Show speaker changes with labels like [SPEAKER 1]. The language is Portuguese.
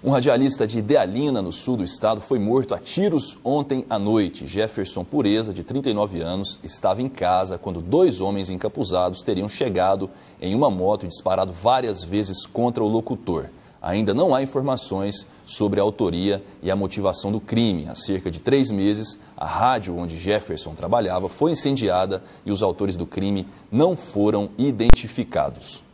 [SPEAKER 1] Um radialista de Idealina, no sul do estado, foi morto a tiros ontem à noite. Jefferson Pureza, de 39 anos, estava em casa quando dois homens encapuzados teriam chegado em uma moto e disparado várias vezes contra o locutor. Ainda não há informações sobre a autoria e a motivação do crime. Há cerca de três meses, a rádio onde Jefferson trabalhava foi incendiada e os autores do crime não foram identificados.